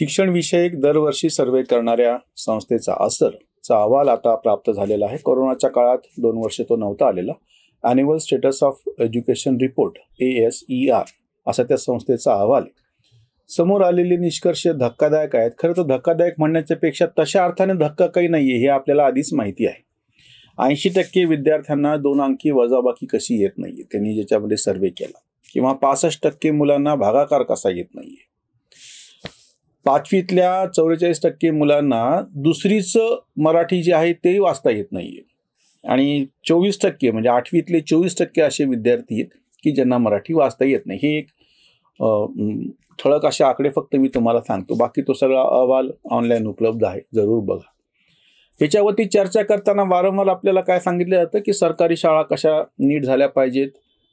शिक्षणविषयक दरवर्षी सर्वे करणाऱ्या संस्थेचा असर चा अहवाल आता प्राप्त झालेला आहे कोरोनाच्या काळात दोन वर्ष तो नव्हता आलेला annual status of education report A S E R असा त्या संस्थेचा अहवाल समोर आलेले निष्कर्ष धक्कादायक आहेत खरं तर धक्कादायक म्हणण्याच्यापेक्षा तशा अर्थाने धक्का काही नाही आहे हे आपल्याला आधीच माहिती आहे ऐंशी टक्के विद्यार्थ्यांना दोन अंकी वजाबाकी कशी येत नाही त्यांनी ज्याच्यामध्ये सर्वे केला किंवा पासष्ट टक्के मुलांना भागाकार कसा येत नाही पाचवीतल्या चौवेचाळीस टक्के मुलांना दुसरीचं मराठी जे आहे ते वाचता येत नाही आहे आणि चोवीस टक्के म्हणजे आठवीतले चोवीस टक्के असे विद्यार्थी आहेत की ज्यांना मराठी वाचता येत नाही हे एक ठळक असे आकडे फक्त मी तुम्हाला सांगतो बाकी तो सगळा अहवाल ऑनलाईन उपलब्ध आहे जरूर बघा ह्याच्यावरती चर्चा करताना वारंवार आपल्याला काय सांगितलं जातं की सरकारी शाळा कशा नीट झाल्या पाहिजेत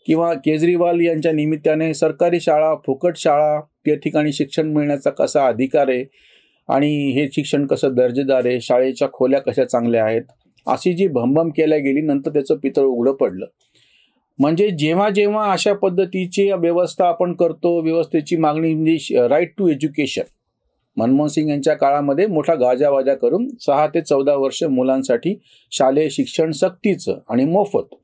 किंवा केजरीवाल यांच्या निमित्ताने सरकारी शाळा फुकट शाळा त्या ठिकाणी शिक्षण मिळण्याचा कसा अधिकार आहे आणि हे शिक्षण कसं दर्जेदार आहे शाळेच्या खोल्या कशा चांगल्या आहेत अशी जी भमभम केल्या गेली नंतर त्याचं पितळ उघडं पडलं म्हणजे जेव्हा जेव्हा अशा पद्धतीची व्यवस्था आपण करतो व्यवस्थेची मागणी म्हणजे right to education Manmohan Singh यांच्या काळामध्ये मोठा गाजावाजा करून सहा ते चौदा वर्ष मुलांसाठी शालेय शिक्षण सक्तीचं आणि मोफत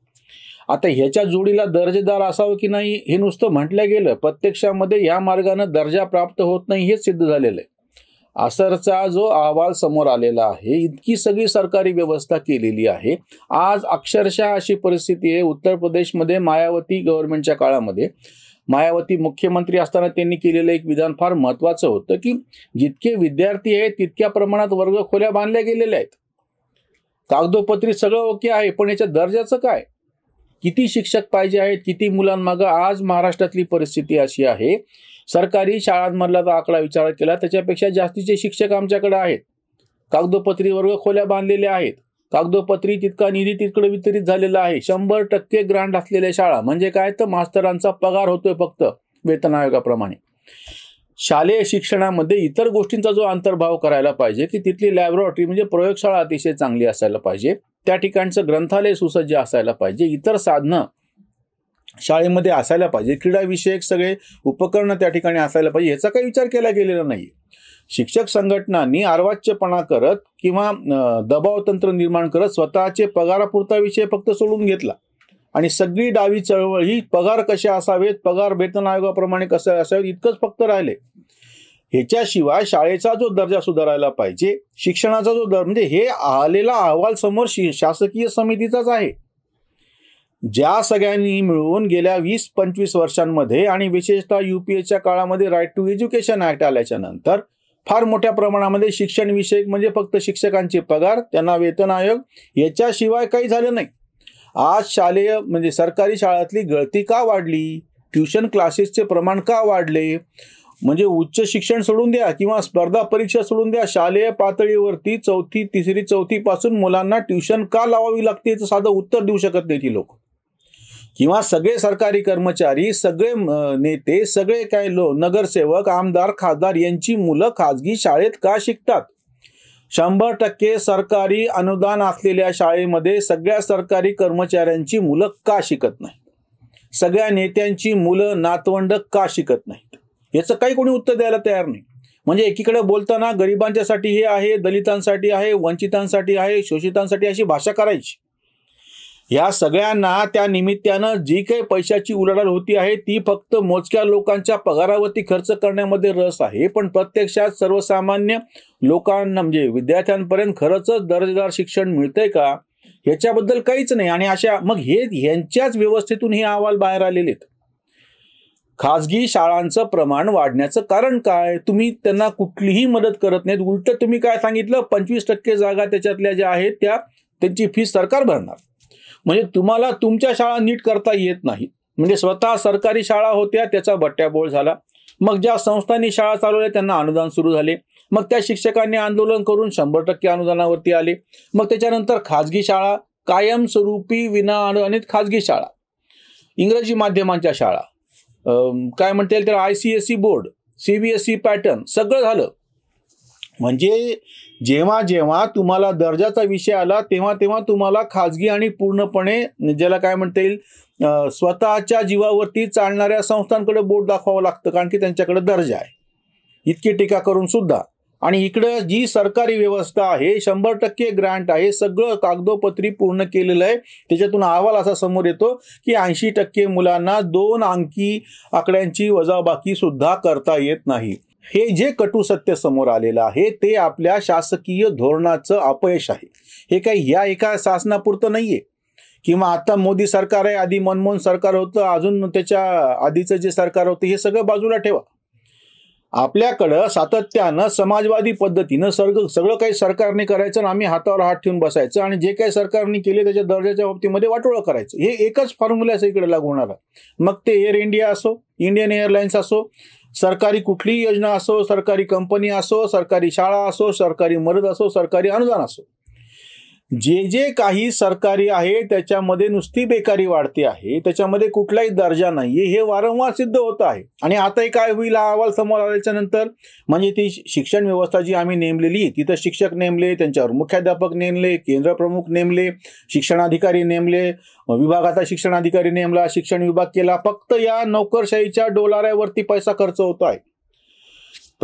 आता ह्याच्या जोडीला दर्जेदार असावं की नाही हे नुसतं म्हटलं गेलं प्रत्यक्षामध्ये या मार्गानं दर्जा प्राप्त होत नाही हे सिद्ध झालेलं आहे असरचा जो अहवाल समोर आलेला आहे इतकी सगळी सरकारी व्यवस्था केलेली आहे आज अक्षरशः अशी परिस्थिती आहे उत्तर प्रदेशमध्ये मायावती गव्हर्नमेंटच्या काळामध्ये मायावती मुख्यमंत्री असताना त्यांनी केलेलं एक विधान फार महत्वाचं होतं की जितके विद्यार्थी आहेत तितक्या प्रमाणात वर्ग खोल्या बांधल्या गेलेल्या आहेत कागदोपत्री सगळं ओके आहे पण याच्या दर्जाचं काय किती शिक्षक पाहिजे आहेत किती मुलांमागं आज महाराष्ट्रातली परिस्थिती अशी आहे सरकारी शाळांमधला जो आकडा विचार केला त्याच्यापेक्षा जास्तीचे शिक्षक आमच्याकडे आहेत कागदोपत्री वर्ग खोल्या बांधलेल्या आहेत कागदोपत्री तितका निधी तिकडे वितरित झालेला आहे शंभर टक्के ग्रांट असलेल्या शाळा म्हणजे काय तर मास्तरांचा पगार होतोय फक्त वेतन आयोगाप्रमाणे शालेय शिक्षणामध्ये इतर गोष्टींचा जो अंतर्भाव करायला पाहिजे की तिथली लॅबोरेटरी म्हणजे प्रयोगशाळा अतिशय चांगली असायला पाहिजे त्या ठिकाणचं ग्रंथालय सुसज्ज असायला पाहिजे इतर साधनं शाळेमध्ये असायला पाहिजे क्रीडाविषयक सगळे उपकरणं त्या ठिकाणी असायला पाहिजे याचा काही विचार केला गेलेला नाही शिक्षक संघटनांनी अर्वाच्यपणा करत किंवा दबाव तंत्र निर्माण करत स्वतःचे पगारापुरता विषय फक्त सोडून घेतला आणि सगळी डावी चळवळ ही पगार कसे असावेत पगार वेतन आयोगाप्रमाणे कसे असावेत इतकंच फक्त राहिले ह्याच्याशिवाय शाळेचा जो दर्जा सुधारायला पाहिजे शिक्षणाचा जो दर म्हणजे हे आलेला अहवाल समोर शि शासकीय समितीचाच आहे ज्या सगळ्यांनी मिळून गेल्या वीस पंचवीस वर्षांमध्ये आणि विशेषतः यू पी एच्या काळामध्ये राईट टू एज्युकेशन ॲक्ट आल्याच्या नंतर फार मोठ्या प्रमाणामध्ये शिक्षणविषयक म्हणजे फक्त शिक्षकांचे पगार त्यांना वेतन आयोग याच्याशिवाय काही झालं नाही आज शालेय म्हणजे सरकारी शाळेतली गळती का वाढली ट्युशन क्लासेसचे प्रमाण का वाढले म्हणजे उच्च शिक्षण सोडून द्या किंवा स्पर्धा परीक्षा सोडून द्या शालेय पातळीवरती चौथी तिसरी चौथी पासून मुलांना ट्युशन का लावावी लागते याचं साधं उत्तर देऊ शकत नाही ती लोक किंवा सगळे सरकारी कर्मचारी सगळे नेते सगळे काय लो नगरसेवक आमदार खासदार यांची मुलं खाजगी शाळेत का शिकतात शंभर टक्के सरकारी अनुदान असलेल्या शाळेमध्ये सगळ्या सरकारी कर्मचाऱ्यांची मुलं का शिकत नाही सगळ्या नेत्यांची मुलं नातवंड का शिकत नाही याचं काही कोणी उत्तर द्यायला तयार नाही म्हणजे एकीकडे बोलताना गरिबांच्यासाठी हे आहे दलितांसाठी आहे वंचितांसाठी आहे शोषितांसाठी अशी भाषा करायची या सगळ्यांना त्या निमित्तानं जी काही पैशाची उलाढाल होती आहे ती फक्त मोजक्या लोकांच्या पगारावरती खर्च करण्यामध्ये रस आहे पण प्रत्यक्षात सर्वसामान्य लोकांना म्हणजे विद्यार्थ्यांपर्यंत खरंच दर्जेदार शिक्षण मिळतंय का याच्याबद्दल काहीच नाही आणि अशा मग हे यांच्याच व्यवस्थेतून हे अहवाल बाहेर आलेले आहेत खाजगी शाळांचं प्रमाण वाढण्याचं कारण काय तुम्ही त्यांना कुठलीही मदत करत नाहीत उलट तुम्ही काय सांगितलं पंचवीस टक्के जागा त्याच्यातल्या ज्या आहेत त्या त्यांची फी सरकार भरणार म्हणजे तुम्हाला तुमच्या शाळा नीट करता येत नाही म्हणजे स्वतः सरकारी शाळा होत्या त्याचा बट्ट्याबोळ झाला मग ज्या संस्थांनी शाळा चालवल्या त्यांना अनुदान सुरू झाले मग त्या शिक्षकांनी आंदोलन करून शंभर टक्के अनुदानावरती आले मग त्याच्यानंतर खाजगी शाळा कायमस्वरूपी विना अनुदानित खाजगी शाळा इंग्रजी माध्यमांच्या शाळा काय म्हणता येईल तर I C S E board C B S E pattern सगळं झालं म्हणजे जेव्हा जेव्हा तुम्हाला दर्जाचा विषय आला तेव्हा तेव्हा तुम्हाला खाजगी आणि पूर्णपणे ज्याला काय म्हणता येईल स्वतःच्या जीवावरती चालणाऱ्या संस्थांकडे बोर्ड दाखवावं लागतं कारण की त्यांच्याकडे दर्जा आहे इतकी टीका करून सुद्धा आणि इकडं जी सरकारी व्यवस्था आहे शंभर टक्के ग्रँट आहे सगळं कागदोपत्री पूर्ण केलेलं आहे त्याच्यातून अहवाल असा समोर येतो की ऐंशी टक्के मुलांना दोन अंकी आकड्यांची वजाबाकी सुद्धा करता येत नाही हे जे कटू सत्य समोर आलेलं आहे ते आपल्या शासकीय धोरणाचं अपयश आहे हे काही या एका शासनापुरतं नाही आहे किंवा आता मोदी सरकार आहे आधी मनमोहन सरकार होतं अजून त्याच्या आधीचं जे सरकार होतं हे सगळं बाजूला ठेवा आपल्याकडं सातत्यानं समाजवादी पद्धतीनं सर्ग सगळं काही सरकारने करायचं आणि आम्ही हातावर हात ठेवून बसायचं आणि जे काही सरकारने केले त्याच्या दर्जाच्या बाबतीमध्ये वाटोळं करायचं हे एकच फॉर्म्युला असं इकडे लागू होणार मग ते एअर इंडिया असो इंडियन एअरलाईन्स असो सरकारी कुठलीही योजना असो सरकारी कंपनी असो सरकारी शाळा असो सरकारी मदत असो सरकारी अनुदान असो जे जे काही सरकारी आहे त्याच्यामध्ये नुसती बेकारी वाढते आहे त्याच्यामध्ये कुठलाही दर्जा नाहीये हे वारंवार सिद्ध होत आहे आणि आताही काय होईल हा अहवाल समोर आल्याच्या नंतर म्हणजे ती शिक्षण व्यवस्था जी आम्ही नेमलेली तिथं शिक्षक नेमले त्यांच्यावर मुख्याध्यापक नेमले केंद्र प्रमुख नेमले शिक्षणाधिकारी नेमले विभागाचा शिक्षणाधिकारी नेमला शिक्षण विभाग केला फक्त या नोकरशाहीच्या डोलाऱ्यावरती पैसा खर्च होतो आहे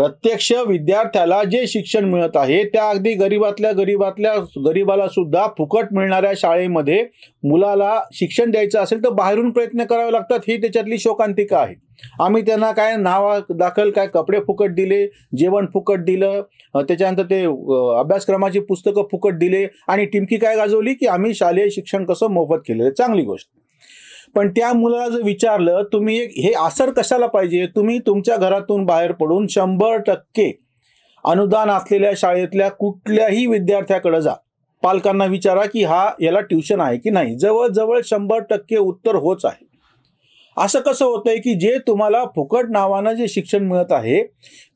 प्रत्यक्ष विद्यार्थ्याला जे शिक्षण मिळत आहे त्या अगदी गरीबातल्या गरीबातल्या गरीबाला सुद्धा फुकट मिळणाऱ्या शाळेमध्ये मुलाला शिक्षण द्यायचं असेल तर बाहेरून प्रयत्न करावे लागतात ही त्याच्यातली शोकांतिका आहे आम्ही त्यांना काय नावा दाखल काय कपडे फुकट दिले जेवण फुकट दिलं त्याच्यानंतर ते अभ्यासक्रमाची पुस्तकं फुकट दिले आणि टिमकी काय गाजवली की आम्ही शालेय शिक्षण कसं मोफत केलेलं चांगली गोष्ट पण त्या मुलाला जर विचारलं तुम्ही एक हे आसर कशाला पाहिजे तुम्ही तुमच्या घरातून बाहेर पडून शंभर टक्के अनुदान असलेल्या शाळेतल्या कुठल्याही विद्यार्थ्याकडे जा पालकांना विचारा की हा याला ट्युशन आहे की नाही जवळजवळ शंभर टक्के उत्तर होच आहे असं कसं होतंय की जे तुम्हाला फुकट नावानं जे शिक्षण मिळत आहे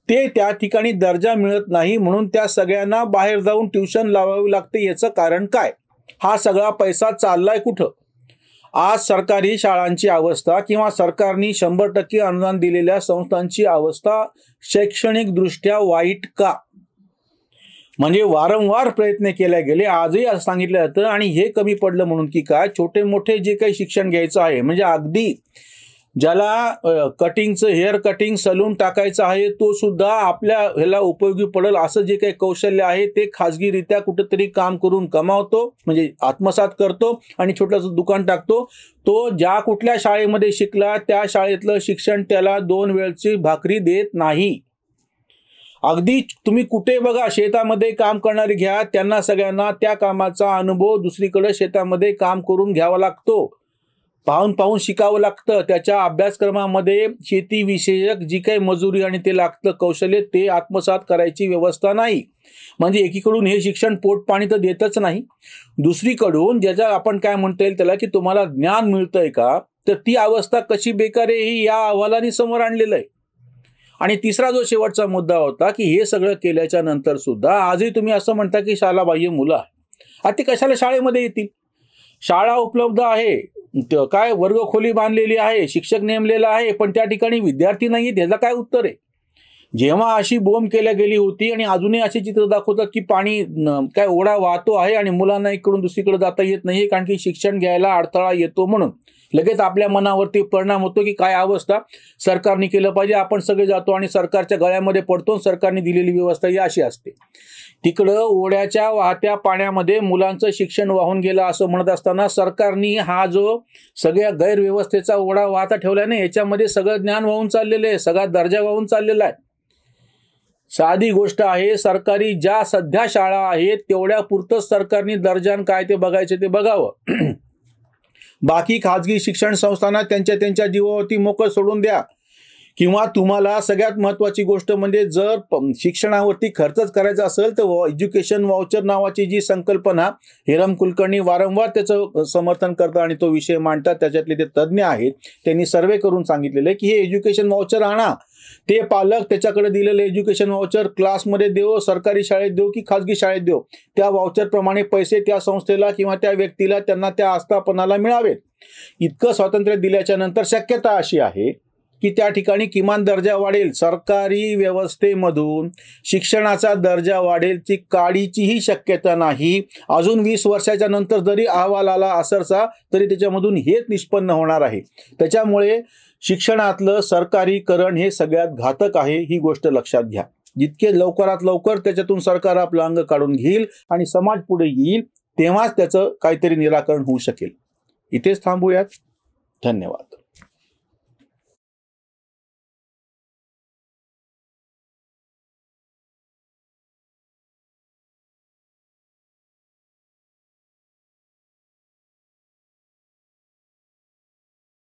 ते त्या ठिकाणी दर्जा मिळत नाही म्हणून त्या सगळ्यांना बाहेर जाऊन ट्युशन लावावी लागते याचं कारण काय हा सगळा पैसा चाललाय कुठं आज सरकारी शाळांची अवस्था किंवा सरकारने शंभर टक्के अनुदान दिलेल्या संस्थांची अवस्था शैक्षणिकदृष्ट्या वाईट का म्हणजे वारंवार प्रयत्न केले गेले आजही असं सांगितलं जातं आणि हे कमी पडलं म्हणून की काय छोटे मोठे जे काही शिक्षण घ्यायचं आहे म्हणजे अगदी ज्याला कटिंगचं हेअर कटिंग सलून टाकायचं आहे तो सुद्धा आपल्या ह्याला उपयोगी पडेल असं जे काही कौशल्य आहे ते खाजगीरित्या कुठेतरी काम करून कमावतो म्हणजे आत्मसात करतो आणि छोटंसं दुकान टाकतो तो ज्या कुठल्या शाळेमध्ये शिकला त्या शाळेतलं शिक्षण त्याला दोन वेळची भाकरी देत नाही अगदी तुम्ही कुठे बघा शेतामध्ये काम करणारी घ्या त्यांना सगळ्यांना त्या कामाचा अनुभव दुसरीकडे शेतामध्ये काम करून घ्यावा लागतो पाहून पाहून शिकावं लागतं त्याच्या अभ्यासक्रमामध्ये शेतीविषयक जी काही मजुरी आणि ते लागतं कौशल्य ते आत्मसात करायची व्यवस्था नाही म्हणजे एकीकडून हे शिक्षण पोटपाणी तर देतच नाही दुसरीकडून ज्याच्या आपण काय म्हणता येईल त्याला की तुम्हाला ज्ञान मिळतंय का तर ती अवस्था कशी बेकार आहे ही या अहवालाने समोर आणलेलं आहे आणि तिसरा जो शेवटचा मुद्दा होता की हे सगळं केल्याच्या नंतर सुद्धा आजही तुम्ही असं म्हणता की शालाबाह्य मुलं आहे आता ते कशाला शाळेमध्ये येतील शाळा उपलब्ध आहे काय वर्ग खोली बांधलेली आहे शिक्षक नेमलेला आहे पण त्या ठिकाणी विद्यार्थी नाही त्याचं काय उत्तर आहे जेव्हा अशी बोंब केल्या गेली होती आणि अजूनही असे चित्र दाखवतात की पाणी काय ओढा वाहतो आहे आणि मुलांना इकडून दुसरीकडे जाता येत नाही कारण की शिक्षण घ्यायला अडथळा येतो म्हणून लगेच आपल्या मनावरती परिणाम होतो की काय अवस्था सरकारने केलं पाहिजे आपण सगळे जातो आणि सरकारच्या गळ्यामध्ये पडतो सरकारने दिलेली व्यवस्था ही अशी असते तिकडं ओढ्याच्या वाहत्या पाण्यामध्ये मुलांचं शिक्षण वाहून गेलं असं म्हणत असताना सरकारने हा जो सगळ्या गैरव्यवस्थेचा ओढा वाहता ठेवल्याने याच्यामध्ये सगळं ज्ञान वाहून चाललेलं आहे सगळा दर्जा वाहून चाललेला आहे साधी गोष्ट आहे सरकारी ज्या सध्या शाळा आहेत तेवढ्या पुरतंच सरकारने दर्जान काय ते बघायचे ते बघावं बाकी खाजगी शिक्षण संस्थांना त्यांच्या त्यांच्या जीवावरती मोकळ सोडून द्या किंवा तुम्हाला सगळ्यात महत्त्वाची गोष्ट म्हणजे जर शिक्षणावरती खर्चच करायचा असेल तर एज्युकेशन वाउचर नावाची जी संकल्पना हिरम कुलकर्णी वारंवार त्याचं समर्थन करतात आणि तो विषय मांडतात त्याच्यातले ते तज्ज्ञ आहेत त्यांनी सर्वे करून सांगितलेले की हे एज्युकेशन वाउचर आणा ते पालक त्याच्याकडे दिलेलं एज्युकेशन वाउचर क्लासमध्ये देव सरकारी शाळेत देऊ की खाजगी शाळेत देऊ त्या प्रमाणे पैसे त्या संस्थेला किंवा त्या व्यक्तीला त्यांना त्या आस्थापनाला मिळावेत इतकं स्वातंत्र्य दिल्याच्या नंतर शक्यता अशी आहे की त्या ठिकाणी किमान दर्जा वाढेल सरकारी व्यवस्थेमधून शिक्षणाचा दर्जा वाढेल ती काळीचीही शक्यता नाही अजून वीस वर्षाच्या नंतर जरी अहवाल आला असरचा तरी त्याच्यामधून हेच निष्पन्न होणार आहे त्याच्यामुळे शिक्षणातलं सरकारीकरण हे सगळ्यात घातक आहे ही गोष्ट लक्षात घ्या जितके लवकरात लवकर त्याच्यातून सरकार आपलं अंग काढून घेईल आणि समाज पुढे येईल तेव्हाच त्याचं काहीतरी निराकरण होऊ शकेल इथेच थांबूयात धन्यवाद